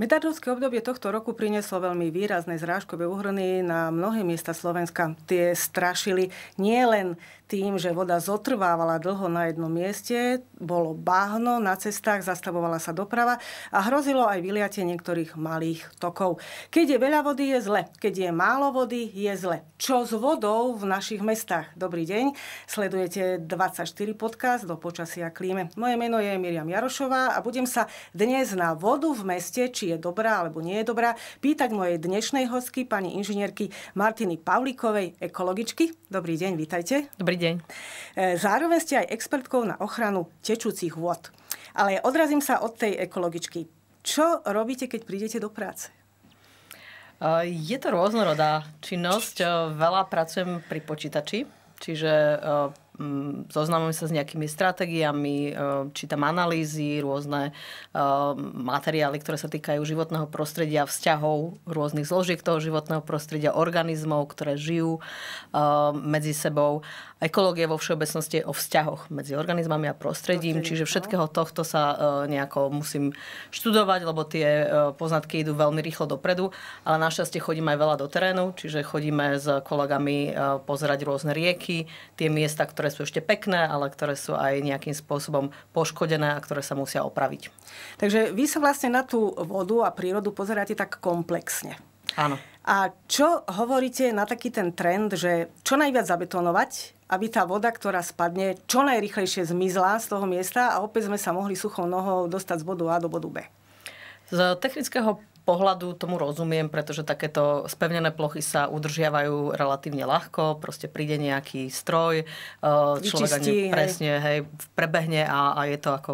Medardovské obdobie tohto roku prinieslo veľmi výrazné zrážkové uhrny na mnohé miesta Slovenska. Tie strašili nielen tým, že voda zotrvávala dlho na jednom mieste, bolo bahno na cestách, zastavovala sa doprava a hrozilo aj vyliatie niektorých malých tokov. Keď je veľa vody, je zle. Keď je málo vody, je zle. Čo s vodou v našich mestách? Dobrý deň. Sledujete 24 podcast do počasia klíme. Moje meno je Miriam Jarošová a budem sa dnes na vodu v meste, či je dobrá alebo nie je dobrá, pýtať mojej dnešnej hostky, pani inžinierky Martiny Pavlikovej, ekologičky. Dobrý deň, vítajte. Dobrý deň. E, zároveň ste aj expertkou na ochranu tečúcich vod. Ale odrazím sa od tej ekologičky. Čo robíte, keď prídete do práce? E, je to rôznorodá činnosť. E, veľa pracujem pri počítači, čiže Mm, zoznamujem sa s nejakými stratégiami, eh, čítam analýzy, rôzne eh, materiály, ktoré sa týkajú životného prostredia, vzťahov rôznych zložiek toho životného prostredia, organizmov, ktoré žijú eh, medzi sebou. Ekológia vo všeobecnosti je o vzťahoch medzi organizmami a prostredím, čiže no. všetkého tohto sa nejako musím študovať, lebo tie poznatky idú veľmi rýchlo dopredu, ale našťastie chodím aj veľa do terénu, čiže chodíme s kolegami pozerať rôzne rieky, tie miesta, ktoré ktoré sú ešte pekné, ale ktoré sú aj nejakým spôsobom poškodené a ktoré sa musia opraviť. Takže vy sa vlastne na tú vodu a prírodu pozeráte tak komplexne. Áno. A čo hovoríte na taký ten trend, že čo najviac zabetonovať, aby tá voda, ktorá spadne, čo najrychlejšie zmizla z toho miesta a opäť sme sa mohli suchou nohou dostať z bodu A do bodu B? Z technického pohľadu tomu rozumiem, pretože takéto spevnené plochy sa udržiavajú relatívne ľahko, proste príde nejaký stroj, e, človek Vyčistí, ani presne hej, prebehne a, a je to ako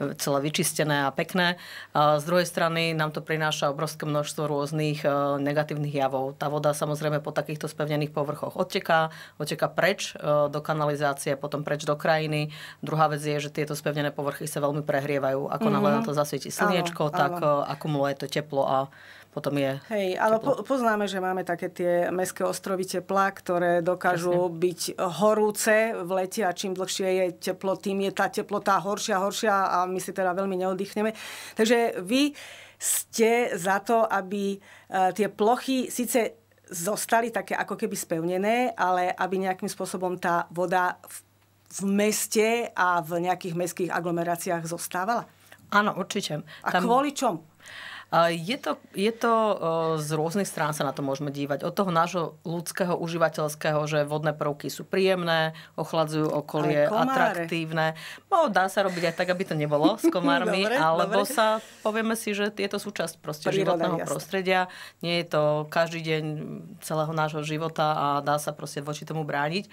e, celé vyčistené a pekné. A e, z druhej strany nám to prináša obrovské množstvo rôznych negatívnych javov. Tá voda samozrejme po takýchto spevnených povrchoch odteká, odteká preč do kanalizácie, potom preč do krajiny. Druhá vec je, že tieto spevnené povrchy sa veľmi prehrievajú. Ako mm-hmm. na to zasvieti slniečko, áno, tak áno. akumuluje to teplo teplo a potom je... Hej, ale po, poznáme, že máme také tie meské ostrovy tepla, ktoré dokážu Presne. byť horúce v lete a čím dlhšie je teplo, tým je tá teplota horšia, horšia a my si teda veľmi neoddychneme. Takže vy ste za to, aby e, tie plochy síce zostali také ako keby spevnené, ale aby nejakým spôsobom tá voda v, v meste a v nejakých mestských aglomeráciách zostávala? Áno, určite. A Tam... kvôli čom? Je to, je to z rôznych strán sa na to môžeme dívať. Od toho nášho ľudského, užívateľského, že vodné prvky sú príjemné, ochladzujú okolie, atraktívne. No, dá sa robiť aj tak, aby to nebolo s komármi, dobre, alebo dobre. sa povieme si, že je to súčasť proste Príroda, životného jasne. prostredia. Nie je to každý deň celého nášho života a dá sa proste voči tomu brániť.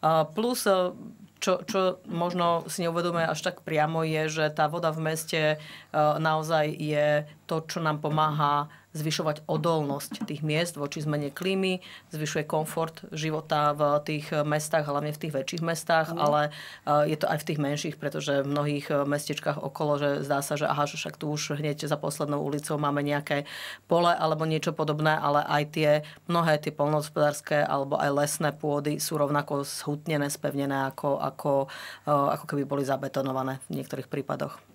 Eh, plus eh, čo, čo možno si neuvedomuje až tak priamo je, že tá voda v meste eh, naozaj je to, čo nám pomáha zvyšovať odolnosť tých miest voči zmene klímy, zvyšuje komfort života v tých mestách, hlavne v tých väčších mestách, mm. ale eh, je to aj v tých menších, pretože v mnohých eh, mestečkách okolo, že zdá sa, že aha, že však tu už hneď za poslednou ulicou máme nejaké pole alebo niečo podobné, ale aj tie mnohé tie polnohospodárske alebo aj lesné pôdy sú rovnako zhutnené, spevnené ako, ako, eh, ako keby boli zabetonované v niektorých prípadoch.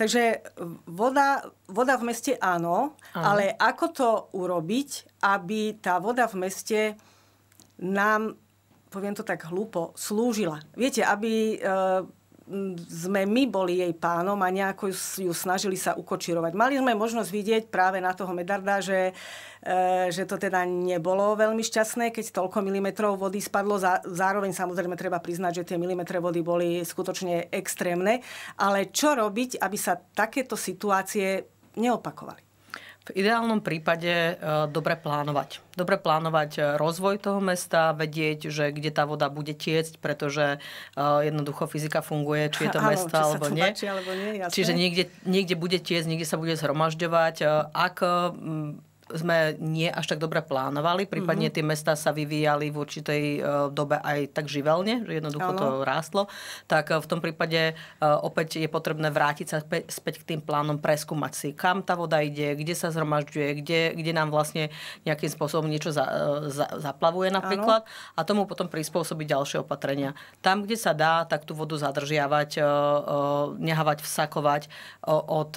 Takže voda, voda v meste áno, áno, ale ako to urobiť, aby tá voda v meste nám, poviem to tak hlúpo, slúžila. Viete, aby... E, sme my boli jej pánom a nejako ju snažili sa ukočirovať. Mali sme možnosť vidieť práve na toho Medarda, že, e, že to teda nebolo veľmi šťastné, keď toľko milimetrov vody spadlo. Zároveň samozrejme treba priznať, že tie milimetre vody boli skutočne extrémne. Ale čo robiť, aby sa takéto situácie neopakovali? v ideálnom prípade e, dobre plánovať. Dobre plánovať e, rozvoj toho mesta, vedieť, že kde tá voda bude tiecť, pretože e, jednoducho fyzika funguje, či je to Áno, alebo, nie. Bači, alebo nie. Jasné. Čiže niekde, niekde bude tiecť, niekde sa bude zhromažďovať. Ak sme nie až tak dobre plánovali, prípadne mm-hmm. tie mesta sa vyvíjali v určitej e, dobe aj tak živelne, že jednoducho ano. to rástlo, tak e, v tom prípade e, opäť je potrebné vrátiť sa späť k tým plánom, preskúmať si, kam tá voda ide, kde sa zhromažďuje, kde, kde nám vlastne nejakým spôsobom niečo za, za, zaplavuje napríklad ano. a tomu potom prispôsobiť ďalšie opatrenia. Tam, kde sa dá, tak tú vodu zadržiavať, nehávať vsakovať od...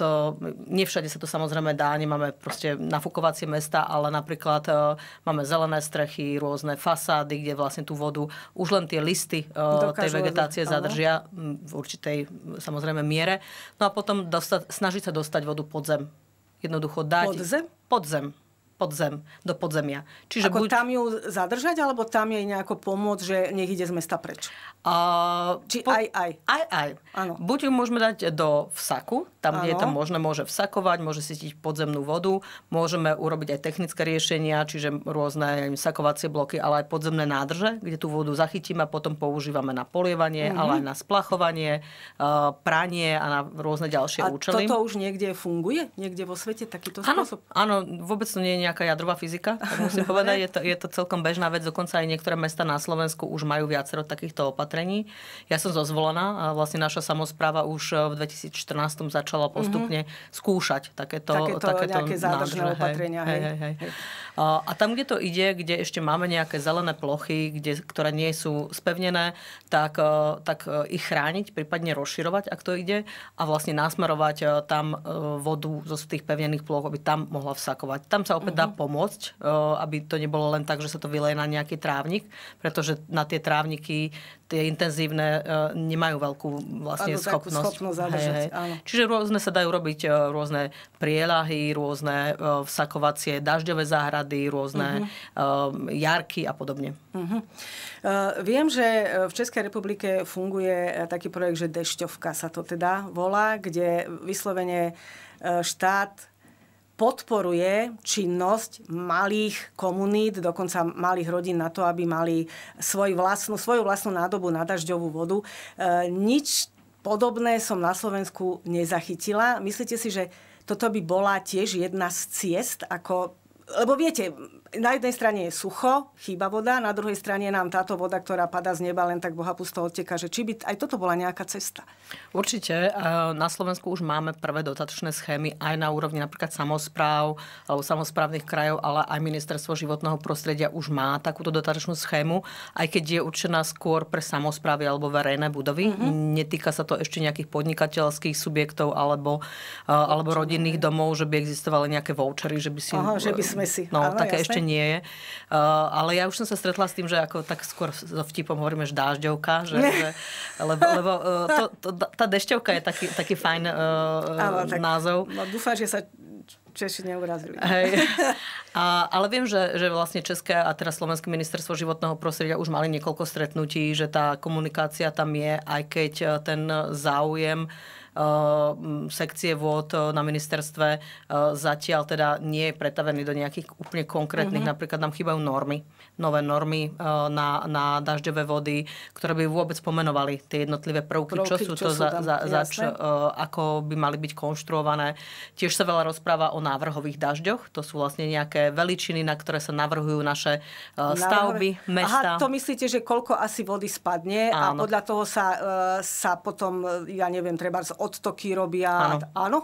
Nevšade sa to samozrejme dá, nemáme proste nafúkovacie si mesta, ale napríklad e, máme zelené strechy, rôzne fasády, kde vlastne tú vodu už len tie listy e, Dokážu tej vegetácie zadržia v určitej samozrejme miere. No a potom dostať, snažiť sa dostať vodu pod zem. Jednoducho dať... Pod zem? Pod zem zem, do podzemia. Čiže Ako buď... tam ju zadržať, alebo tam jej nejako pomôcť, že nech ide z mesta preč? Uh, Či po... aj, aj? Aj, aj. Buď ju môžeme dať do vsaku, tam, kde je to možné, môže vsakovať, môže sítiť podzemnú vodu, môžeme urobiť aj technické riešenia, čiže rôzne neviem, sakovacie bloky, ale aj podzemné nádrže, kde tú vodu zachytíme a potom používame na polievanie, mm-hmm. ale aj na splachovanie, eh, pranie a na rôzne ďalšie a účely. toto už niekde funguje? Niekde vo svete takýto ano, spôsob? Áno, vôbec to nie je nejaká jadrová fyzika. Musím povedať, je to, je to celkom bežná vec, dokonca aj niektoré mesta na Slovensku už majú viacero takýchto opatrení. Ja som zozvolená, vlastne naša samozpráva už eh, v 2014 začala začala mhm. postupne mm-hmm. skúšať takéto, takéto, takéto nejaké nádrže, opatrenia. Hej, hej, hej. Hej. A, a tam, kde to ide, kde ešte máme nejaké zelené plochy, kde, ktoré nie sú spevnené, tak, e, tak e, ich chrániť, prípadne rozširovať, ak to ide, a vlastne nasmerovať e, tam vodu zo tých pevnených ploch, aby tam mohla vsakovať. Tam sa opäť mm-hmm. dá mhm. pomôcť, aby to nebolo len tak, že sa to vyleje na nejaký trávnik, pretože na tie trávniky tie intenzívne e, nemajú veľkú vlastne áno, schopnosť. schopnosť zadržať, hej, hej. Áno. Čiže rôzne sa dajú robiť e, rôzne prielahy, rôzne e, vsakovacie dažďové záhrady, rôzne uh-huh. jarky a podobne. Uh-huh. Viem, že v Českej republike funguje taký projekt, že dešťovka sa to teda volá, kde vyslovene štát podporuje činnosť malých komunít, dokonca malých rodín na to, aby mali svoj vlastnú, svoju vlastnú nádobu na dažďovú vodu. E, nič podobné som na Slovensku nezachytila. Myslíte si, že toto by bola tiež jedna z ciest, ako lebo viete, na jednej strane je sucho, chýba voda, na druhej strane nám táto voda, ktorá padá z neba, len tak boha odteka, že či by aj toto bola nejaká cesta. Určite. E, na Slovensku už máme prvé dotačné schémy aj na úrovni napríklad samozpráv alebo samozprávnych krajov, ale aj ministerstvo životného prostredia už má takúto dotačnú schému, aj keď je určená skôr pre samozprávy alebo verejné budovy. Mm-hmm. Netýka sa to ešte nejakých podnikateľských subjektov alebo, e, alebo rodinných domov, že by existovali nejaké vouchery, že by si... Aha, že by sme si... No, áno, také ešte nie je. Uh, ale ja už som sa stretla s tým, že ako tak skôr so vtipom hovoríme, že dážďovka, že, že lebo, lebo uh, to, to, tá dešťovka je taký, taký fajn uh, eh, ale, eh, tak, názov. No, dúfam, že sa Češi neurazili. Hej. A, ale viem, že, že vlastne České a teraz Slovenské ministerstvo životného prostredia už mali niekoľko stretnutí, že tá komunikácia tam je, aj keď ten záujem uh, Eh, sekcie vôd eh, na ministerstve eh, zatiaľ teda nie je pretavený do nejakých úplne konkrétnych. Mm-hmm. Napríklad nám chýbajú normy nové normy eh, na, na dažďové vody, ktoré by vôbec pomenovali tie jednotlivé prvky, prvky čo sú čo to sú za, za, za čo, eh, ako by mali byť konštruované. Tiež sa veľa rozpráva o návrhových dažďoch, to sú vlastne nejaké veličiny, na ktoré sa navrhujú naše eh, stavby, Návrhové. mesta. Aha, to myslíte, že koľko asi vody spadne áno. a podľa toho sa, sa potom, ja neviem, treba z odtoky robia. Áno. áno?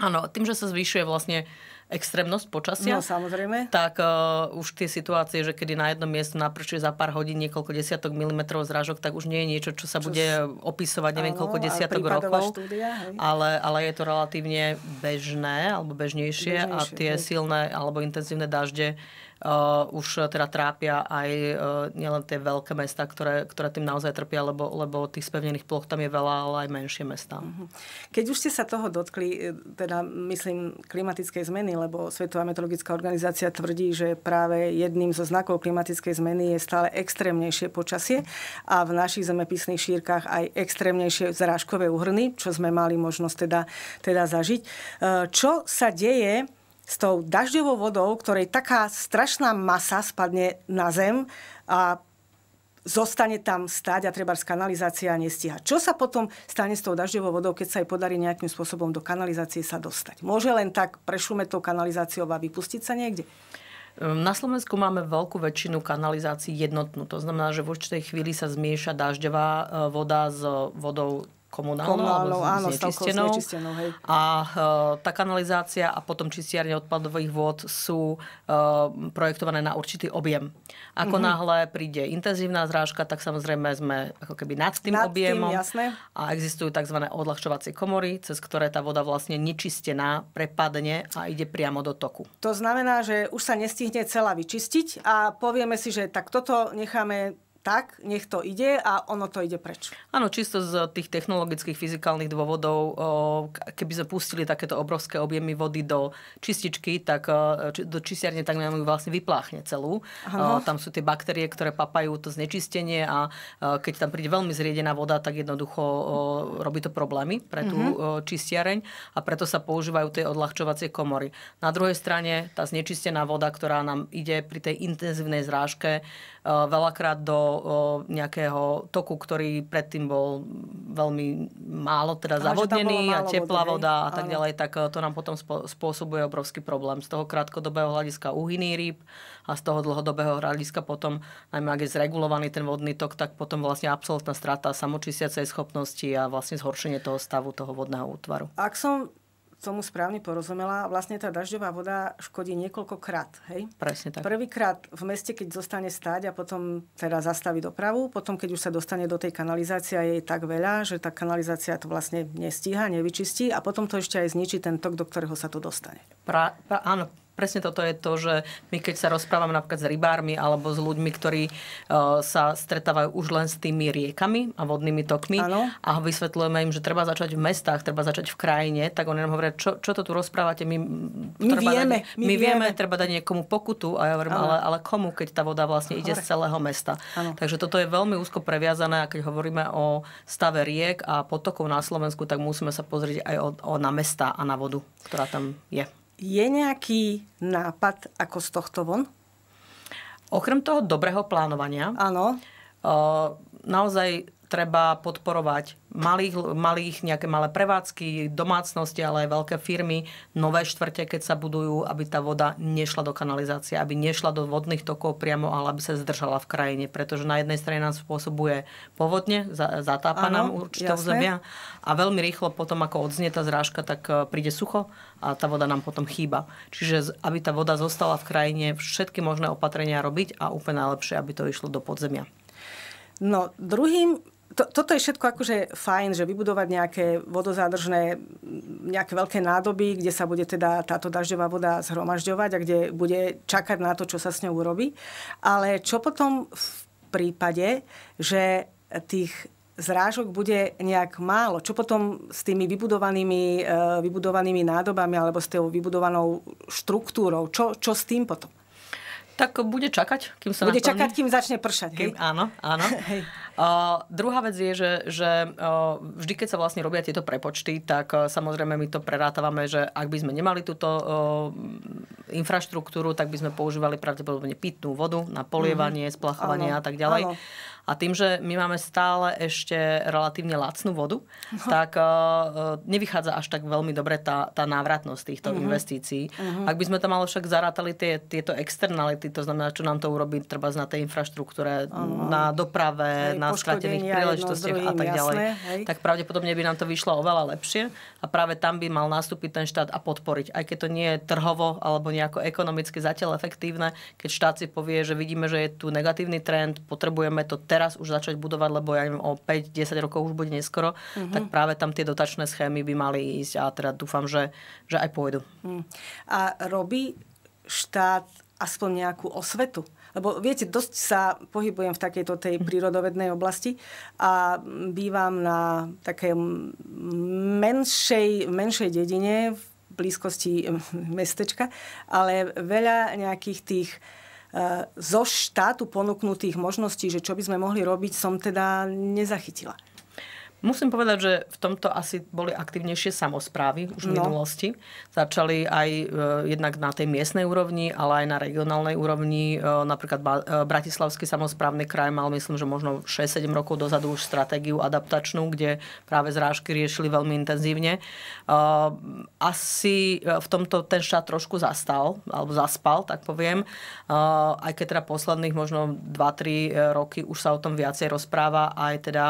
Áno, tým, že sa zvyšuje vlastne extrémnosť počasia. No, samozrejme. Tak uh, už tie situácie, že kedy na jednom mieste naprčuje za pár hodín niekoľko desiatok milimetrov zrážok, tak už nie je niečo, čo sa čo bude s... opisovať neviem koľko desiatok rokov. Štúdia, ale, ale je to relatívne bežné alebo bežnejšie, bežnejšie a tie hej. silné alebo intenzívne dažde Eh, už eh, teda trápia aj eh, nielen tie veľké mesta, ktoré, ktoré tým naozaj trpia, lebo, lebo tých spevnených ploch tam je veľa, ale aj menšie mesta. Mhm. Keď už ste sa toho dotkli, teda myslím klimatickej zmeny, lebo Svetová meteorologická organizácia tvrdí, že práve jedným zo znakov klimatickej zmeny je stále extrémnejšie počasie a v našich zemepisných šírkach aj extrémnejšie zrážkové uhrny, čo sme mali možnosť teda, teda zažiť. Čo sa deje s tou dažďovou vodou, ktorej taká strašná masa spadne na zem a zostane tam stáť a treba kanalizácia nestíha. Čo sa potom stane s tou dažďovou vodou, keď sa jej podarí nejakým spôsobom do kanalizácie sa dostať? Môže len tak prešumeť tou kanalizáciou a vypustiť sa niekde? Ehm, na Slovensku máme veľkú väčšinu kanalizácií jednotnú. To znamená, že v určitej chvíli sa zmieša dažďová e, voda s vodou komunálnou, komunálnou áno, znečistenou. nečistenou hej. A uh, e, tá kanalizácia a potom čistiarne odpadových vôd sú uh, projektované na určitý objem. Ako mm-hmm. náhle príde intenzívna zrážka, tak samozrejme sme ako keby nad tým nad objemom. Tým, jasné. A existujú tzv. odľahčovacie komory, cez ktoré tá voda vlastne nečistená prepadne a ide priamo do toku. To znamená, že už sa nestihne celá vyčistiť a povieme si, že tak toto necháme tak, nech to ide a ono to ide preč. Áno, čisto z tých technologických, fyzikálnych dôvodov, keby sme pustili takéto obrovské objemy vody do čističky, tak do čistiarne, tak nám ju vlastne vypláchne celú. Ano. Tam sú tie baktérie, ktoré papajú to znečistenie a keď tam príde veľmi zriedená voda, tak jednoducho robí to problémy pre tú uh-huh. čistiareň a preto sa používajú tie odľahčovacie komory. Na druhej strane tá znečistená voda, ktorá nám ide pri tej intenzívnej zrážke veľakrát do nejakého toku, ktorý predtým bol veľmi málo teda Ale zavodnený málo a teplá voda a tak ďalej, tak e, to nám potom spôsobuje obrovský problém. Z toho krátkodobého hľadiska uhyný rýb a z toho dlhodobého hľadiska potom, najmä ak je zregulovaný ten vodný tok, tak potom vlastne absolútna strata samočistiacej schopnosti a vlastne zhoršenie toho stavu toho vodného útvaru. Ak som tomu správne porozumela, vlastne tá dažďová voda škodí niekoľkokrát. Hej? Presne tak. Prvýkrát v meste, keď zostane stáť a potom teda zastaví dopravu, potom keď už sa dostane do tej kanalizácie a je tak veľa, že tá kanalizácia to vlastne nestíha, nevyčistí a potom to ešte aj zničí ten tok, do ktorého sa to dostane. Pra, pra, áno, presne toto je to, že my keď sa rozprávame napríklad s rybármi alebo s ľuďmi, ktorí e, sa stretávajú už len s tými riekami a vodnými tokmi ano. a vysvetľujeme im, že treba začať v mestách, treba začať v krajine, tak oni nám hovoria, čo, čo to tu rozprávate, my, my vieme, dať, my, my vieme, treba dať niekomu pokutu a ja hovorím, ale, ale komu, keď tá voda vlastne ide z celého mesta. Ano. Takže toto je veľmi úzko previazané a keď hovoríme o stave riek a potokov na Slovensku, tak musíme sa pozrieť aj o, o na mesta a na vodu, ktorá tam je. Je nejaký nápad, ako z tohto von? Okrem toho dobrého plánovania, áno. Eh, naozaj treba podporovať malých, malých, nejaké malé prevádzky, domácnosti, ale aj veľké firmy, nové štvrte, keď sa budujú, aby tá voda nešla do kanalizácie, aby nešla do vodných tokov priamo, ale aby sa zdržala v krajine, pretože na jednej strane nám spôsobuje povodne, zatápa ano, nám určité územia a veľmi rýchlo potom, ako odznie tá zrážka, tak eh, príde sucho a tá voda nám potom chýba. Čiže aby tá voda zostala v krajine, všetky možné opatrenia robiť a úplne najlepšie, aby to išlo do podzemia. No, druhým to, toto je všetko akože fajn, že vybudovať nejaké vodozádržné, nejaké veľké nádoby, kde sa bude teda táto dažďová voda zhromažďovať a kde bude čakať na to, čo sa s ňou urobí. Ale čo potom v prípade, že tých zrážok bude nejak málo. Čo potom s tými vybudovanými, e, vybudovanými nádobami alebo s tou vybudovanou štruktúrou? Čo, čo s tým potom? Tak bude čakať, kým sa Bude naplní. čakať, kým začne pršať. Kým, Áno, áno. hej. Uh, druhá vec je, že, že uh, vždy, keď sa vlastne robia tieto prepočty, tak uh, samozrejme my to prerátavame, že ak by sme nemali túto uh, infraštruktúru, tak by sme používali pravdepodobne pitnú vodu na polievanie, mm. splachovanie ano. a tak ďalej. Ano. A tým, že my máme stále ešte relatívne lacnú vodu, no. tak uh, nevychádza až tak veľmi dobre tá, tá návratnosť týchto uh-huh. investícií. Uh-huh. Ak by sme tam ale však zarátali tie, tieto externality, to znamená, čo nám to urobí treba na tej infraštruktúre, uh-huh. na doprave, na skratených príležitostiach a tak ďalej, jasné, tak pravdepodobne by nám to vyšlo oveľa lepšie a práve tam by mal nastúpiť ten štát a podporiť. Aj keď to nie je trhovo alebo nejako ekonomicky zatiaľ efektívne, keď štát si povie, že vidíme, že je tu negatívny trend, potrebujeme to teraz už začať budovať, lebo ja neviem, o 5-10 rokov už bude neskoro, uh-huh. tak práve tam tie dotačné schémy by mali ísť a teda dúfam, že, že aj pôjdu. Mhm. A robí štát aspoň nejakú osvetu? Lebo viete, dosť sa pohybujem v takejto tej prírodovednej oblasti a bývam na takej menšej, menšej dedine v blízkosti eh, mestečka, ale veľa nejakých tých eh, zo štátu ponúknutých možností, že čo by sme mohli robiť, som teda nezachytila. Musím povedať, že v tomto asi boli aktívnejšie samozprávy už v no. minulosti. Začali aj e, jednak na tej miestnej úrovni, ale aj na regionálnej úrovni. E, napríklad ba, e, Bratislavský samozprávny kraj mal, myslím, že možno 6-7 rokov dozadu už stratégiu adaptačnú, kde práve zrážky riešili veľmi intenzívne. E, asi e, v tomto ten štát trošku zastal, alebo zaspal, tak poviem. E, aj keď teda posledných možno 2-3 e, roky už sa o tom viacej rozpráva, aj teda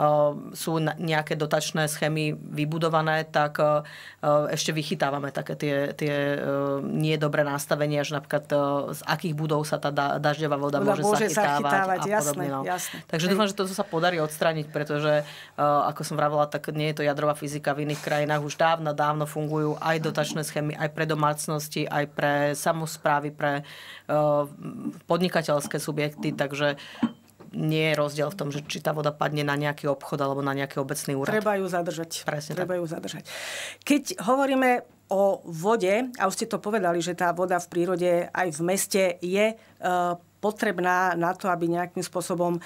e, sú nejaké dotačné schémy vybudované, tak e, e, ešte vychytávame také tie, tie e, nie dobré nastavenia, že napríklad z akých budov sa tá dažďová voda, voda môže, môže zachytávať, zachytávať a jasné, podobne. No. Jasné. Takže dúfam, že toto sa podarí odstrániť, pretože ako som vravila, tak nie je to jadrová fyzika v iných krajinách. Už dávno, dávno fungujú aj dotačné schémy, aj pre domácnosti, aj pre samozprávy, pre podnikateľské subjekty, takže nie je rozdiel v tom, že či tá voda padne na nejaký obchod alebo na nejaký obecný úrad. Treba ju zadržať. Presne Treba tak. ju zadržať. Keď hovoríme o vode, a už ste to povedali, že tá voda v prírode aj v meste je e, potrebná na to, aby nejakým spôsobom e,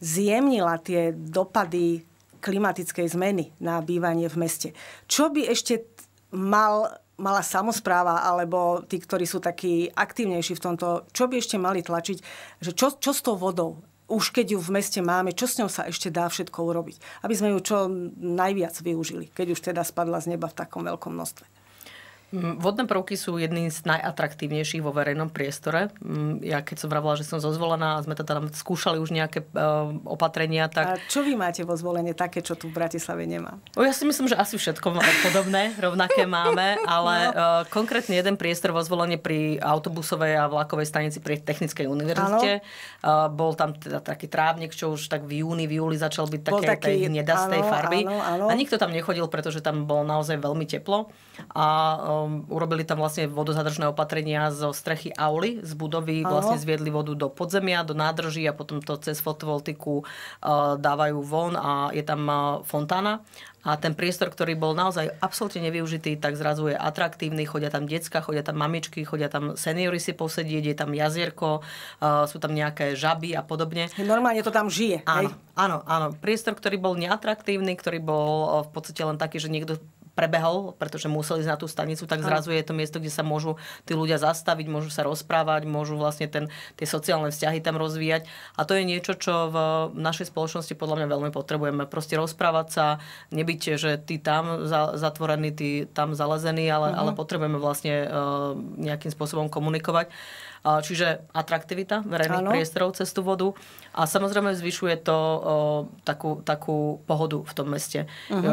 zjemnila tie dopady klimatickej zmeny na bývanie v meste. Čo by ešte mal mala samozpráva alebo tí, ktorí sú takí aktívnejší v tomto, čo by ešte mali tlačiť, že čo, čo s tou vodou? Už keď ju v meste máme, čo s ňou sa ešte dá všetko urobiť? Aby sme ju čo najviac využili, keď už teda spadla z neba v takom veľkom množstve. Vodné prvky sú jedný z najatraktívnejších vo verejnom priestore. Ja keď som vravila, že som zozvolená a sme teda tam skúšali už nejaké e, opatrenia, tak... A čo vy máte vo zvolenie také, čo tu v Bratislave nemá? O, ja si myslím, že asi všetko podobné, rovnaké máme, ale no. E, konkrétne jeden priestor vo zvolenie pri autobusovej a vlakovej stanici pri Technickej univerzite. Uh, Bol tam teda taký trávnik, čo už tak v júni, v júli začal byť také, taký... tej nedastej áno, farby. Áno, áno. A nikto tam nechodil, pretože tam bolo naozaj veľmi teplo. A Um, urobili tam vlastne vodozadržné opatrenia zo strechy auly, z budovy, Aho. vlastne zviedli vodu do podzemia, do nádrží a potom to cez fotovoltiku uh, dávajú von a je tam uh, fontána. A ten priestor, ktorý bol naozaj absolútne nevyužitý, tak zrazu je atraktívny. Chodia tam decka, chodia tam mamičky, chodia tam seniory si posedieť, je tam jazierko, uh, sú tam nejaké žaby a podobne. Normálne to tam žije. Áno, hej? áno, áno. Priestor, ktorý bol neatraktívny, ktorý bol v podstate len taký, že niekto prebehol, pretože museli ísť na tú stanicu, tak zrazu je to miesto, kde sa môžu tí ľudia zastaviť, môžu sa rozprávať, môžu vlastne ten, tie sociálne vzťahy tam rozvíjať. A to je niečo, čo v našej spoločnosti podľa mňa veľmi potrebujeme. Proste rozprávať sa, nebyť, že ty tam za, zatvorený, ty tam zalezený, ale, uh-huh. ale potrebujeme vlastne uh, nejakým spôsobom komunikovať. Uh, čiže atraktivita verejných ano. priestorov cez tú vodu. A samozrejme zvyšuje to o, takú, takú pohodu v tom meste. Uh-huh. O,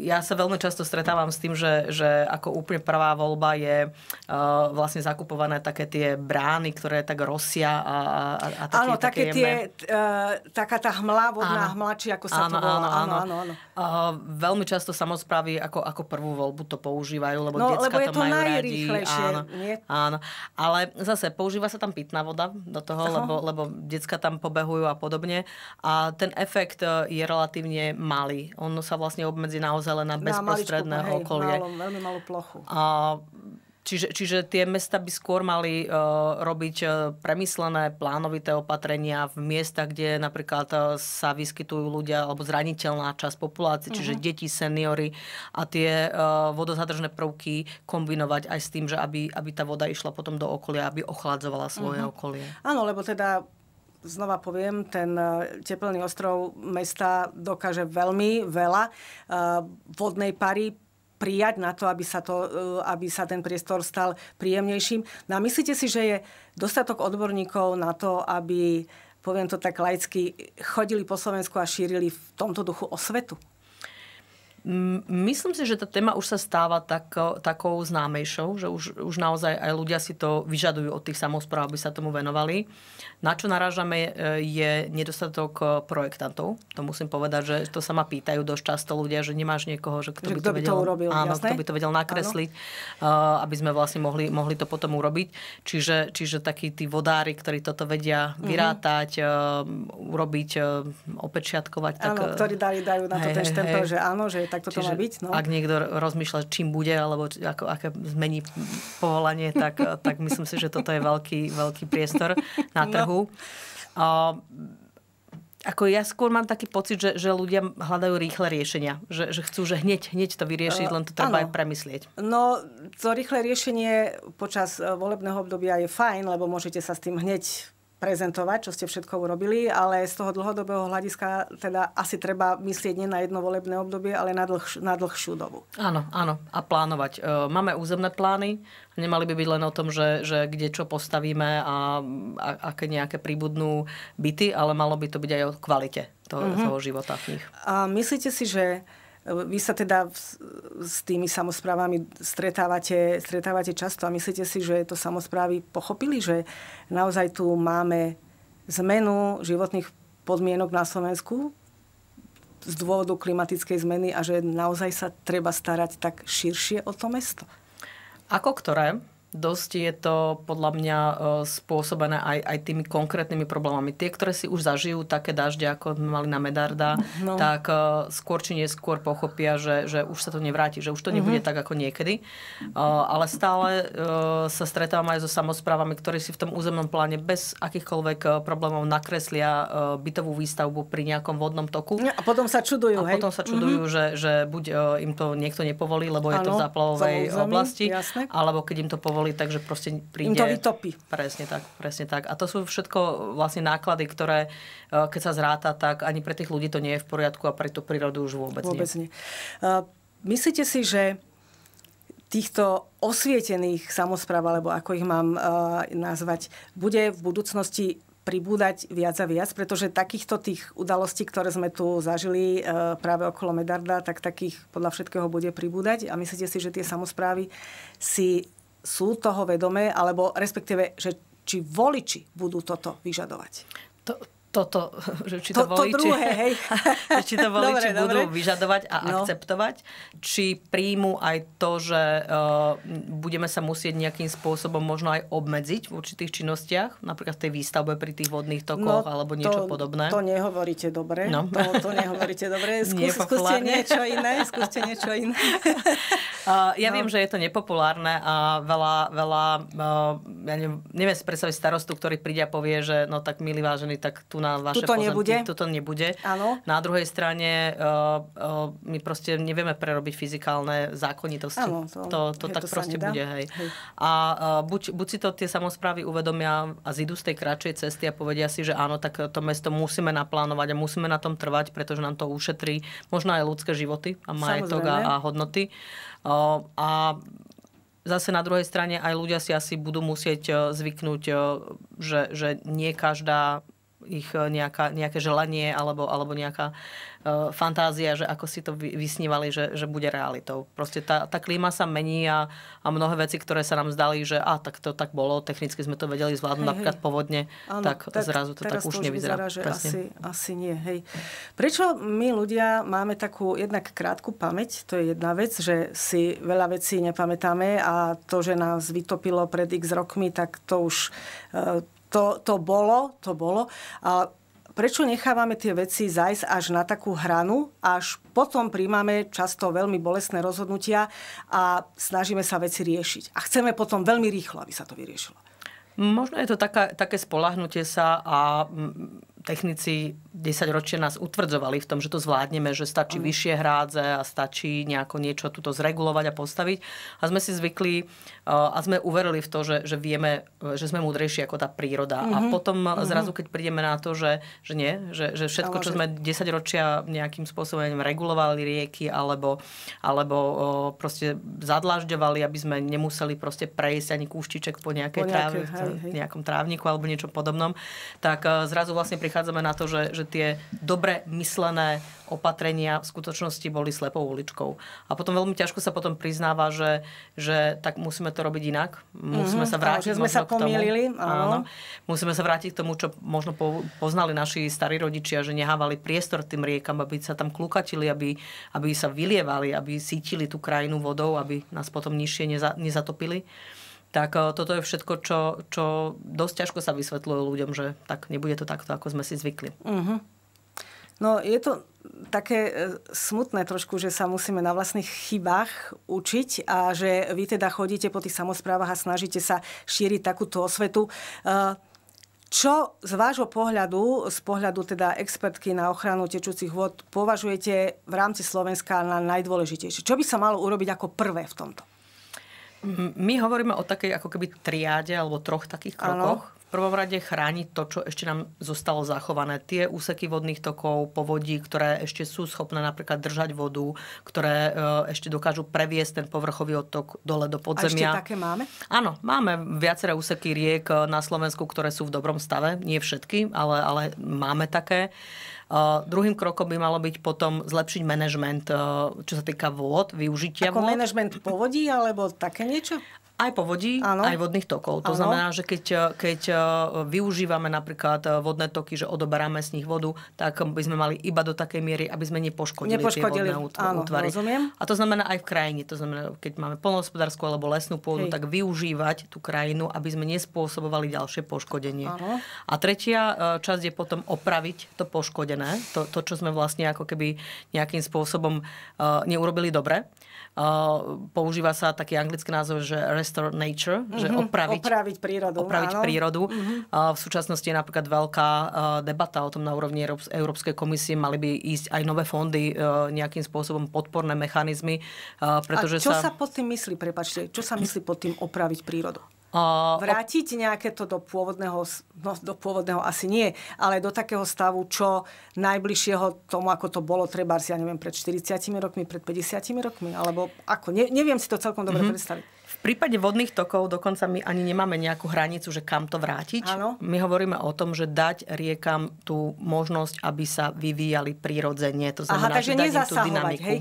ja sa veľmi často stretávam s tým, že, že ako úplne prvá voľba je o, vlastne zakupované také tie brány, ktoré tak rosia a, a, a také, áno, také, také tie, t, uh, e, taká tá hmla, vodná áno. hmla, či ako sa áno, to volá. Áno, áno, áno. áno. O, veľmi často samozprávy ako, ako prvú voľbu to používajú, lebo no, detská lebo to, to majú radi. Áno, áno. Ale zase používa sa tam pitná voda do toho, Aha. lebo, lebo detská tam pobehujú a podobne. A ten efekt eh, je relatívne malý. On sa vlastne obmedzí naozaj len na bezprostredné na maličku, okolie. Hej, malo, veľmi malú plochu. A Čiže, čiže tie mesta by skôr mali uh, robiť uh, premyslené, plánovité opatrenia v miestach, kde napríklad uh, sa vyskytujú ľudia alebo zraniteľná časť populácie, čiže uh-huh. deti, seniory a tie uh, vodozadržné prvky kombinovať aj s tým, že aby, aby tá voda išla potom do okolia, aby ochladzovala svoje uh-huh. okolie. Áno, lebo teda znova poviem, ten e, teplný ostrov mesta dokáže veľmi veľa e, vodnej pary prijať na to, aby sa, to, e, aby sa ten priestor stal príjemnejším. No a myslíte si, že je dostatok odborníkov na to, aby, poviem to tak laicky, chodili po Slovensku a šírili v tomto duchu osvetu? Myslím si, že tá téma už sa stáva tak, takou známejšou, že už, už naozaj aj ľudia si to vyžadujú od tých samozpráv, aby sa tomu venovali. Na čo narážame e, je nedostatok e, projektantov. To musím povedať, že to sa ma pýtajú dosť často ľudia, že nemáš niekoho, že kto, že by, to vedel, to urobil, áno, kto by to vedel nakresliť, áno. E, aby sme vlastne mohli, mohli to potom urobiť. Čiže, čiže takí tí vodári, ktorí toto vedia mhm. vyrátať, mm-hmm. urobiť, opečiatkovať. Áno, tak, ktorí dali, dajú na to hej, ten štempel, hej. že áno, že je tak tak to, Čiže, byť. No. Ak niekto rozmýšľa, čím bude, alebo ako, aké zmení povolanie, tak, tak myslím si, že toto je veľký, veľký priestor na no. trhu. No. Uh, ako ja skôr mám taký pocit, že, že ľudia hľadajú rýchle riešenia. Že, že chcú, že hneď, hneď to vyriešiť, len to treba ano. aj premyslieť. No, to rýchle riešenie počas e, volebného obdobia je fajn, lebo môžete sa s tým hneď prezentovať, čo ste všetko urobili, ale z toho dlhodobého hľadiska teda asi treba myslieť nie na jedno volebné obdobie, ale na, dlhš- na dlhšiu dobu. Áno, áno. A plánovať. E, máme územné plány, nemali by byť len o tom, že, že kde čo postavíme a, aké nejaké príbudnú byty, ale malo by to byť aj o kvalite toho, mm-hmm. toho života v nich. A myslíte si, že vy sa teda s tými samozprávami stretávate, stretávate často a myslíte si, že to samozprávy pochopili, že naozaj tu máme zmenu životných podmienok na Slovensku z dôvodu klimatickej zmeny a že naozaj sa treba starať tak širšie o to mesto? Ako ktoré? dosť je to podľa mňa e, spôsobené aj, aj tými konkrétnymi problémami. Tie, ktoré si už zažijú také dažde, ako sme mali na Medarda, no. tak e, skôr či neskôr pochopia, že, že už sa to nevráti, že už to nebude mm-hmm. tak ako niekedy. E, ale stále sa stretávam aj so samozprávami, ktorí si v tom územnom pláne bez akýchkoľvek problémov nakreslia bytovú výstavbu pri nejakom vodnom toku. No, a potom sa čudujú. A hej? potom sa čudujú, mm-hmm. že, že buď im to niekto nepovolí, lebo ano, je to v záplavovej oblasti, jasne. alebo keď im to povolí, zomreli, takže proste príde... Im to vytopí. Presne tak, presne tak. A to sú všetko vlastne náklady, ktoré e, keď sa zráta, tak ani pre tých ľudí to nie je v poriadku a pre tú prírodu už vôbec, vôbec nie. nie. Uh, myslíte si, že týchto osvietených samozpráv, alebo ako ich mám e, nazvať, bude v budúcnosti pribúdať viac a viac, pretože takýchto tých udalostí, ktoré sme tu zažili e, práve okolo Medarda, tak takých podľa všetkého bude pribúdať. A myslíte si, že tie samozprávy si sú toho vedomé, alebo respektíve, že či voliči budú toto vyžadovať? To, toto, že či to, to volí, to druhé, či, hej. či to voliči dobre, budú dobre. budú vyžadovať a no. akceptovať, či príjmu aj to, že uh, budeme sa musieť nejakým spôsobom možno aj obmedziť v určitých činnostiach, napríklad v tej výstavbe pri tých vodných tokoch no, alebo niečo to, podobné. To nehovoríte dobre. No. To, to nehovoríte dobre. Skús, skúste niečo iné. Skúste niečo iné. uh, ja no. viem, že je to nepopulárne a veľa, veľa uh, ja neviem, neviem si predstaviť starostu, ktorý príde a povie, že no tak milý vážený, tak tu tu na vaše tuto pozemky. Nebude. Tuto nebude. Áno. Na druhej strane uh, uh, my proste nevieme prerobiť fyzikálne zákonitosti. Áno, to, to, to tak to proste bude. Hej. Hej. A uh, buď, buď si to tie samozprávy uvedomia a zídu z tej kratšej cesty a povedia si, že áno, tak to mesto musíme naplánovať a musíme na tom trvať, pretože nám to ušetrí možno aj ľudské životy a majetok a, a hodnoty. Uh, a zase na druhej strane aj ľudia si asi budú musieť zvyknúť, že, že nie každá ich e, nejaká, nejaké želanie alebo, alebo nejaká e, fantázia, že ako si to vysnívali, že, že bude realitou. Proste tá, tá klíma sa mení a, a mnohé veci, ktoré sa nám zdali, že a tak to tak bolo, technicky sme to vedeli zvládnuť, hej, napríklad hej. povodne, ano, tak, tak zrazu to tak už nevyzerá. Vyzerá, že asi, asi nie. Hej. Prečo my ľudia máme takú jednak krátku pamäť, to je jedna vec, že si veľa vecí nepamätáme a to, že nás vytopilo pred x rokmi, tak to už e, to, to bolo, to bolo. A prečo nechávame tie veci zajsť až na takú hranu, až potom príjmame často veľmi bolestné rozhodnutia a snažíme sa veci riešiť. A chceme potom veľmi rýchlo, aby sa to vyriešilo. Možno je to taká, také spolahnutie sa a technici 10 ročia nás utvrdzovali v tom, že to zvládneme, že stačí vyššie hrádze a stačí nejako niečo tuto zregulovať a postaviť. A sme si zvykli eh, a sme uverili v to, že, že vieme, že sme múdrejší ako tá príroda. Mm-hmm. A mhm. potom mm-hmm. zrazu, keď prídeme na to, že, že nie, že, že všetko, čo sme 10 ročia nejakým spôsobom neviem, regulovali rieky alebo, alebo eh, proste zadlažďovali, aby sme nemuseli proste prejsť ani kúštiček po nejakej po nejaké, tráve, hej, hej. nejakom trávniku alebo niečo podobnom, tak eh, zrazu vlastne prichádza prichádzame na to, že, že tie dobre myslené opatrenia v skutočnosti boli slepou uličkou. A potom veľmi ťažko sa potom priznáva, že, že tak musíme to robiť inak. Musíme mm-hmm, sa vrátiť že sme sa k tomu. Áno. Musíme sa vrátiť k tomu, čo možno poznali naši starí rodičia, že nehávali priestor tým riekam, aby sa tam klukatili, aby, aby sa vylievali, aby sítili tú krajinu vodou, aby nás potom nižšie neza, nezatopili tak e, toto je všetko, čo, čo dosť ťažko sa vysvetľuje ľuďom, že tak nebude to takto, ako sme si zvykli. Uh-huh. No je to také e, smutné trošku, že sa musíme na vlastných chybách učiť a že vy teda chodíte po tých samozprávach a snažíte sa šíriť takúto osvetu. E, čo z vášho pohľadu, z pohľadu teda expertky na ochranu tečúcich vod, považujete v rámci Slovenska na najdôležitejšie? Čo by sa malo urobiť ako prvé v tomto? My hovoríme o takej ako keby triáde alebo troch takých krokoch. Ano. V prvom rade chrániť to, čo ešte nám zostalo zachované. Tie úseky vodných tokov, povodí, ktoré ešte sú schopné napríklad držať vodu, ktoré e, ešte dokážu previesť ten povrchový otok dole do podzemia. A ešte také máme? Áno, máme viaceré úseky riek e, na Slovensku, ktoré sú v dobrom stave. Nie všetky, ale, ale máme také. Eh, druhým krokom by malo byť potom zlepšiť manažment, eh, čo sa týka vôd, využitia Ako vôd. Ako manažment povodí alebo také niečo? Aj povodí, ano. aj vodných tokov. To ano. znamená, že keď, keď eh, využívame napríklad eh, vodné toky, že odoberáme z nich vodu, tak by sme mali iba do takej miery, aby sme nepoškodili, nepoškodili. tie vodné útvary. Rozumiem. A to znamená aj v krajine. To znamená, keď máme polnohospodárskú alebo lesnú pôdu, Hej. tak využívať tú krajinu, aby sme nespôsobovali ďalšie poškodenie. Ano. A tretia eh, časť je potom opraviť to poškodené, to, to čo sme vlastne ako keby nejakým spôsobom neurobili dobre. Uh, používa sa taký anglický názov, že restore nature, mm-hmm. že mhm, opraviť, opraviť prírodu. Opraviť áno. prírodu. Mm-hmm. Uh, v súčasnosti je napríklad veľká uh, debata o tom na úrovni Európs- Európskej komisie. Mali by ísť aj nové fondy, uh, nejakým spôsobom podporné mechanizmy. Uh, pretože A čo sa... sa pod tým myslí, prepačte, čo sa myslí pod tým opraviť prírodu? A... Vrátiť nejaké to do pôvodného, no do pôvodného asi nie, ale do takého stavu, čo najbližšieho tomu, ako to bolo treba, ja neviem, pred 40 rokmi, pred 50 rokmi, alebo ako, ne, neviem si to celkom dobre mm-hmm. predstaviť. V prípade vodných tokov dokonca my ani nemáme nejakú hranicu, že kam to vrátiť. Áno. My hovoríme o tom, že dať riekam tú možnosť, aby sa vyvíjali prirodzene. To znamená, Aha, takže že dať tú dynamiku. Hej?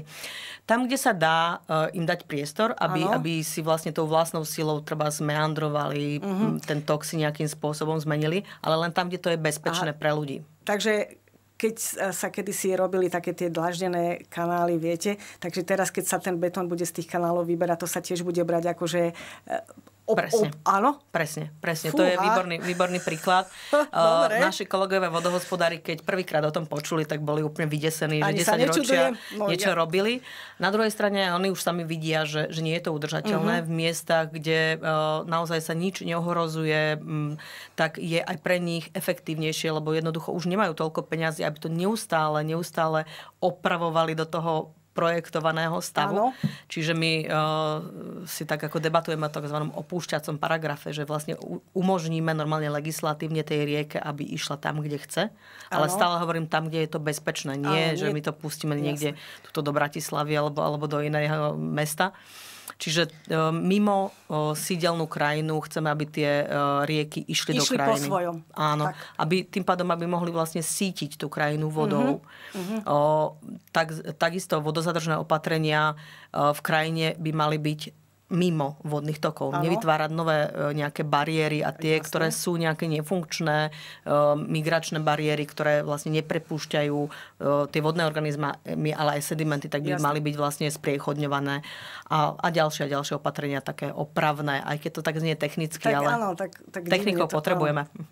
tam, kde sa dá uh, im dať priestor, aby, aby si vlastne tou vlastnou silou treba zmeandrovali, uh-huh. ten tok si nejakým spôsobom zmenili, ale len tam, kde to je bezpečné Aha. pre ľudí. Takže keď eh, sa kedysi robili také tie dlaždené kanály, viete, takže teraz, keď sa ten betón bude z tých kanálov vyberať, to sa tiež bude brať akože eh, Ob, presne. Ob, áno? Presne, presne. Fúha. To je výborný, výborný príklad. Eh, Dobre. Naši kolegové vodohospodári, keď prvýkrát o tom počuli, tak boli úplne vydesení, Ani že 10 ročia no, niečo ja. robili. Na druhej strane, oni už sami vidia, že, že nie je to udržateľné. Uh-huh. V miestach, kde uh, naozaj sa nič neohrozuje, m, mm, tak je aj pre nich efektívnejšie, lebo jednoducho už nemajú toľko peňazí, aby to neustále, neustále opravovali do toho projektovaného stavu. Áno. Čiže my uh, si tak ako debatujeme o tzv. opúšťacom paragrafe, že vlastne umožníme normálne legislatívne tej rieke, aby išla tam, kde chce. Ale stále hovorím tam, kde je to bezpečné. Nie, áno, že my to pustíme niekde tuto do Bratislavy alebo, alebo do iného mesta. Čiže e, mimo e, sídelnú krajinu chceme, aby tie e, rieky išli, išli do krajiny. Išli po svojom. Áno. Tak. Aby, tým pádom, aby mohli vlastne sítiť tú krajinu mhm. vodou. Mm-hmm. O, tak, takisto vodozadržné opatrenia v krajine by mali byť mimo vodných tokov, ano. nevytvárať nové e, nejaké bariéry a tie, Jasne. ktoré sú nejaké nefunkčné, e, migračné bariéry, ktoré vlastne neprepúšťajú e, tie vodné organizmy, ale aj sedimenty, tak by Jasne. mali byť vlastne spriechodňované a, a ďalšie a ďalšie opatrenia také opravné, aj keď to tak znie technicky, tak, ale áno, tak, tak technikou to, potrebujeme. Áno.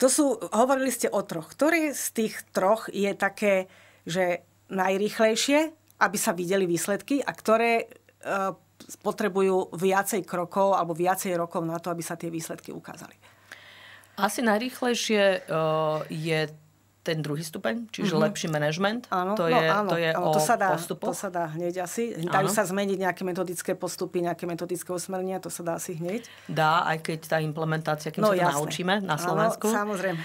To sú, hovorili ste o troch. Ktorý z tých troch je také, že najrychlejšie, aby sa videli výsledky a ktoré e, potrebujú viacej krokov alebo viacej rokov na to, aby sa tie výsledky ukázali. Asi najrýchlejšie e, je ten druhý stupeň, čiže mm-hmm. lepší manažment. Áno, to, no je, no, áno, to je áno, o to sa dá, To sa dá hneď asi. Dajú áno. sa zmeniť nejaké metodické postupy, nejaké metodické usmernenia, to sa dá asi hneď. Dá, aj keď tá implementácia, kým no, sa to jasné. naučíme na Slovensku. Áno, samozrejme.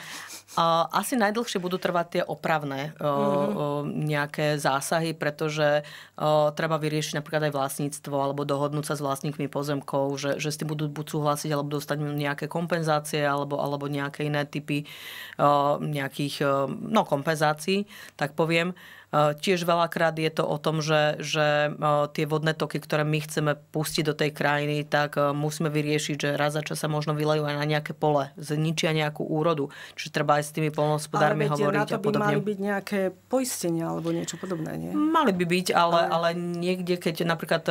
A asi najdlhšie budú trvať tie opravné mm-hmm. nejaké zásahy, pretože eh, treba vyriešiť napríklad aj vlastníctvo alebo dohodnúť sa s vlastníkmi pozemkov, že, že s tým budú buď súhlasiť alebo dostať nejaké kompenzácie alebo, alebo nejaké iné typy nejakých no, kompenzácií, tak poviem. Eh, tiež veľakrát je to o tom, že, že eh, tie vodné toky, ktoré my chceme pustiť do tej krajiny, tak eh, musíme vyriešiť, že raz za čas sa možno vylejú aj na nejaké pole, zničia nejakú úrodu. Čiže treba aj s tými polnohospodármi hovoriť na to by a podobne. mali byť nejaké poistenia alebo niečo podobné, nie? Mali by byť, ale, ale niekde, keď napríklad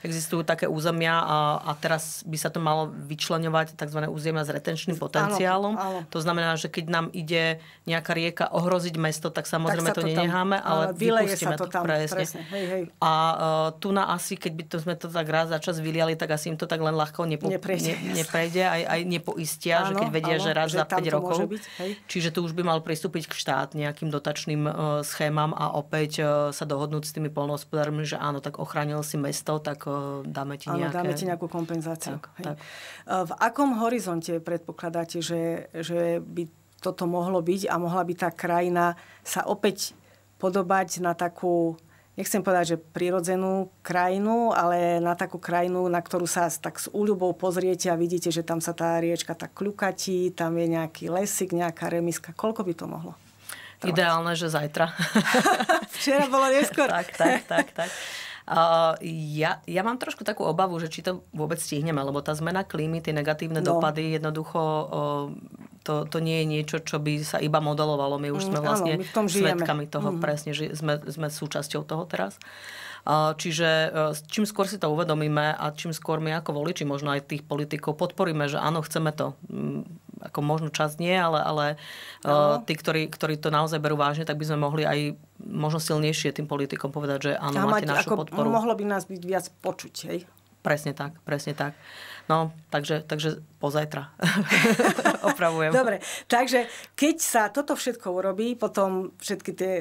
existujú také územia a, a teraz by sa to malo vyčlenovať tzv. územia s retenčným potenciálom. Áno, áno. To znamená, že keď nám ide nejaká rieka ohroziť mesto, tak samozrejme tak to, to nenecháme, tam... ale ale vyleje sa to tam. Presne. presne. Hej, hej. A uh, tu na asi, keď by to, sme to tak raz za čas vyliali, tak asi im to tak len ľahko nepo, neprejde, ne, neprejde aj, aj nepoistia, áno, že keď vedia, áno, že raz že za 5 rokov. byť, hej. Čiže tu už by mal pristúpiť k štát nejakým dotačným uh, schémam a opäť uh, sa dohodnúť s tými polnohospodármi, že áno, tak ochránil si mesto, tak uh, dáme ti áno, nejaké... dáme ti nejakú kompenzáciu. Tak, hej. Tak. Uh, v akom horizonte predpokladáte, že, že by toto mohlo byť a mohla by tá krajina sa opäť podobať na takú, nechcem povedať, že prirodzenú krajinu, ale na takú krajinu, na ktorú sa tak s úľubou pozriete a vidíte, že tam sa tá riečka tak kľukatí, tam je nejaký lesik, nejaká remiska. Koľko by to mohlo? Trvať? Ideálne, že zajtra. Včera bolo neskôr. tak, tak, tak, tak. Uh, ja, ja mám trošku takú obavu, že či to vôbec stihneme, lebo tá zmena klímy, tie negatívne no. dopady jednoducho uh, to, to nie je niečo, čo by sa iba modelovalo. My už mm, sme vlastne mm, áno, svetkami toho, mm. presne, že sme, sme súčasťou toho teraz. Čiže e, čím skôr si to uvedomíme a čím skôr my ako voliči možno aj tých politikov podporíme, že áno, chceme to. Mm, ako možno čas nie, ale, ale no. tí, ktorí, ktorí to naozaj berú vážne, tak by sme mohli aj možno silnejšie tým politikom povedať, že áno, a máte, máte našu ako, podporu. Mohlo by nás byť viac počuť, hej? Presne tak, presne tak. No, takže, takže pozajtra opravujem. Dobre, takže keď sa toto všetko urobí, potom všetky tie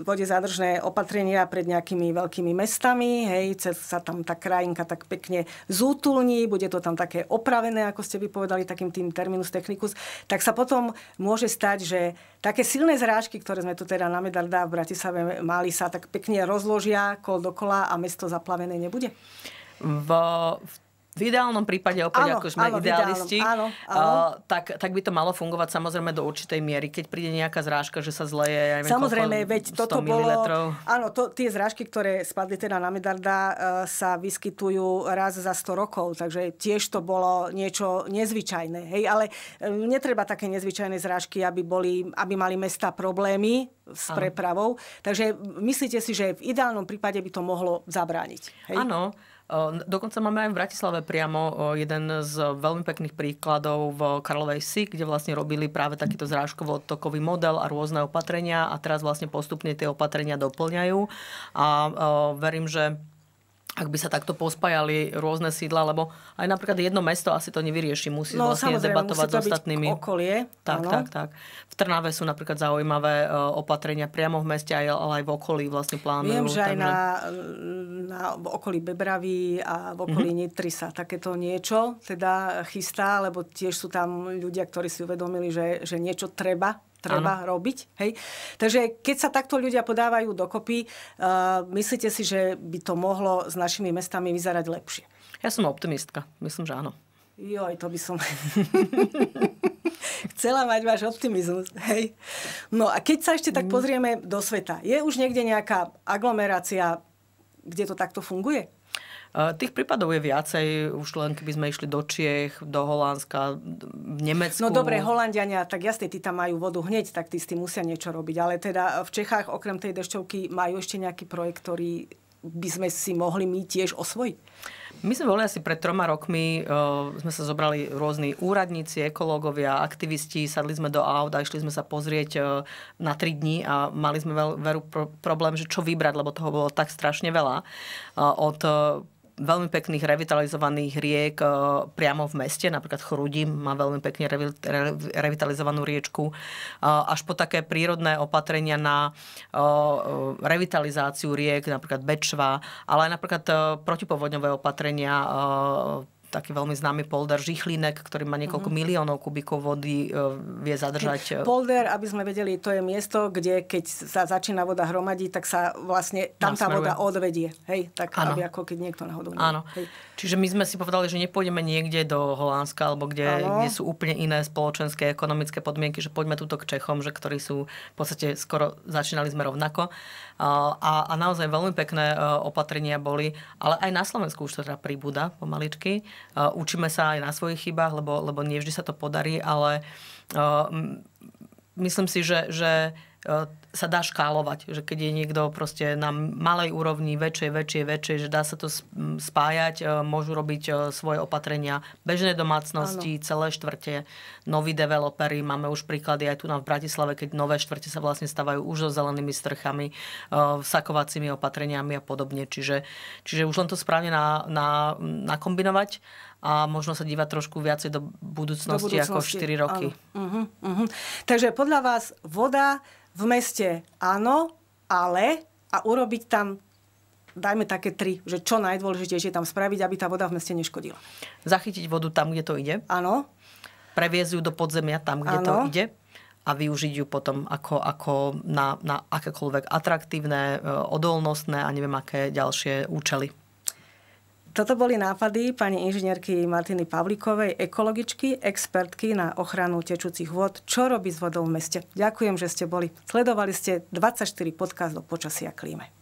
vode zádržné opatrenia pred nejakými veľkými mestami, hej, sa tam tá krajinka tak pekne zútulní, bude to tam také opravené, ako ste vypovedali, takým tým terminus technicus, tak sa potom môže stať, že také silné zrážky, ktoré sme tu teda na Medarda v Bratislave mali, sa tak pekne rozložia kol dokola a mesto zaplavené nebude? V, v v ideálnom prípade, opäť áno, ako sme áno, idealisti, áno, áno. Uh, tak, tak by to malo fungovať samozrejme do určitej miery. Keď príde nejaká zrážka, že sa zleje... Ja neviem, samozrejme, koľko, veď toto bolo... Áno, to, tie zrážky, ktoré spadli teda na Medarda, uh, sa vyskytujú raz za 100 rokov, takže tiež to bolo niečo nezvyčajné. Hej, ale um, netreba také nezvyčajné zrážky, aby, boli, aby mali mesta problémy s prepravou. Áno. Takže myslíte si, že v ideálnom prípade by to mohlo zabrániť? Áno. Dokonca máme aj v Bratislave priamo jeden z veľmi pekných príkladov v Karlovej Si, kde vlastne robili práve takýto zrážkovo-odtokový model a rôzne opatrenia a teraz vlastne postupne tie opatrenia doplňajú a verím, že ak by sa takto pospájali rôzne sídla, lebo aj napríklad jedno mesto asi to nevyrieši, musí no, vlastne debatovať musí to s ostatnými. Byť okolie. Tak, ano. tak, tak. V Trnave sú napríklad zaujímavé e, opatrenia priamo v meste, ale aj v okolí vlastne plánujú. Viem, že aj na, na v okolí Bebravy a v okolí mm-hmm. Nitry sa takéto niečo teda chystá, lebo tiež sú tam ľudia, ktorí si uvedomili, že, že niečo treba treba ano. robiť. Hej? Takže keď sa takto ľudia podávajú dokopy, uh, myslíte si, že by to mohlo s našimi mestami vyzerať lepšie? Ja som optimistka. Myslím, že áno. Joj, to by som... Chcela mať váš optimizmus. Hej. No a keď sa ešte tak mm. pozrieme do sveta, je už niekde nejaká aglomerácia, kde to takto funguje? Eh, tých prípadov je viacej, už len keby sme išli do Čiech, do Holandska, v Nemecku. No dobre, Holandiania, tak jasne, tí tam majú vodu hneď, tak tí s tým musia niečo robiť. Ale teda eh, v Čechách okrem tej dešťovky majú ešte nejaký projekt, ktorý by sme si mohli my tiež osvojiť? My sme boli asi pred troma rokmi, uh, sme sa zobrali rôzni úradníci, ekológovia, aktivisti, sadli sme do aut a išli sme sa pozrieť uh, na tri dni a mali sme veľ, veru pro, problém, že čo vybrať, lebo toho bolo tak strašne veľa. Uh, od veľmi pekných revitalizovaných riek eh, priamo v meste, napríklad Chrudim má veľmi pekne revitalizovanú riečku, eh, až po také prírodné opatrenia na eh, revitalizáciu riek, napríklad Bečva, ale aj napríklad protipovodňové opatrenia taký veľmi známy polder Žichlinek, ktorý má niekoľko mm-hmm. miliónov kubíkov vody, e, vie zadržať. E, polder, aby sme vedeli, to je miesto, kde keď sa začína voda hromadiť, tak sa vlastne tam tá voda odvedie. Hej, tak ano. aby ako keď niekto náhodou... Áno. Hej. Čiže my sme si povedali, že nepôjdeme niekde do Holandska, alebo kde, kde sú úplne iné spoločenské, ekonomické podmienky, že poďme túto k Čechom, že ktorí sú v podstate skoro začínali sme rovnako. A, a naozaj veľmi pekné e, opatrenia boli, ale aj na Slovensku už to teda pribúda pomaličky. E, učíme sa aj na svojich chybách, lebo, lebo nie vždy sa to podarí, ale e, myslím si, že, že sa dá škálovať. Že keď je niekto proste na malej úrovni, väčšej, väčšej, väčšej, že dá sa to spájať, e, môžu robiť e, svoje opatrenia. Bežné domácnosti, ano. celé štvrte, noví developery, máme už príklady aj tu na v Bratislave, keď nové štvrte sa vlastne stavajú už so zelenými strchami, e, sakovacími opatreniami a podobne. Čiže, čiže už len to správne na, na, nakombinovať a možno sa dívať trošku viacej do budúcnosti, do budúcnosti. ako 4 roky. Uh-huh, uh-huh. Takže podľa vás voda v meste áno, ale a urobiť tam dajme také tri, že čo najdôležitejšie tam spraviť, aby tá voda v meste neškodila. Zachytiť vodu tam, kde to ide. Áno. Previezť ju do podzemia tam, kde ano. to ide a využiť ju potom ako, ako na, na akékoľvek atraktívne, e, odolnostné a neviem aké ďalšie účely. Toto boli nápady pani inžinierky Martiny Pavlikovej, ekologičky, expertky na ochranu tečúcich vod, čo robí s vodou v meste. Ďakujem, že ste boli. Sledovali ste 24 počasí počasia klíme.